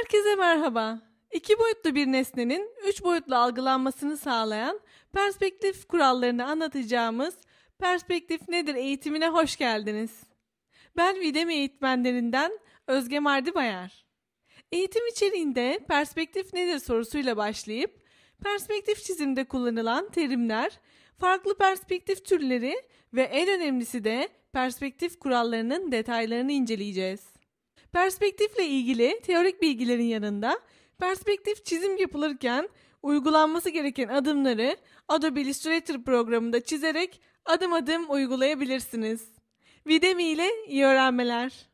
Herkese merhaba. İki boyutlu bir nesnenin üç boyutlu algılanmasını sağlayan perspektif kurallarını anlatacağımız Perspektif Nedir eğitimine hoş geldiniz. Ben Videme eğitmenlerinden Özge Mardibayar. Eğitim içeriğinde perspektif nedir sorusuyla başlayıp perspektif çizimde kullanılan terimler, farklı perspektif türleri ve en önemlisi de perspektif kurallarının detaylarını inceleyeceğiz. Perspektifle ilgili teorik bilgilerin yanında perspektif çizim yapılırken uygulanması gereken adımları Adobe Illustrator programında çizerek adım adım uygulayabilirsiniz. Videmi ile iyi öğrenmeler.